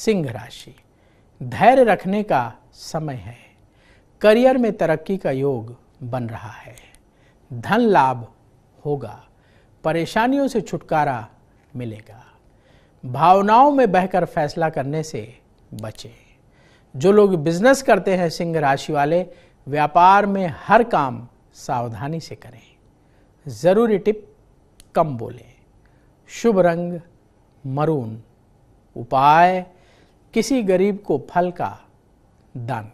सिंह राशि धैर्य रखने का समय है करियर में तरक्की का योग बन रहा है धन लाभ होगा परेशानियों से छुटकारा मिलेगा भावनाओं में बहकर फैसला करने से बचें जो लोग बिजनेस करते हैं सिंह राशि वाले व्यापार में हर काम सावधानी से करें ज़रूरी टिप कम बोलें शुभ रंग मरून उपाय किसी गरीब को फल का दान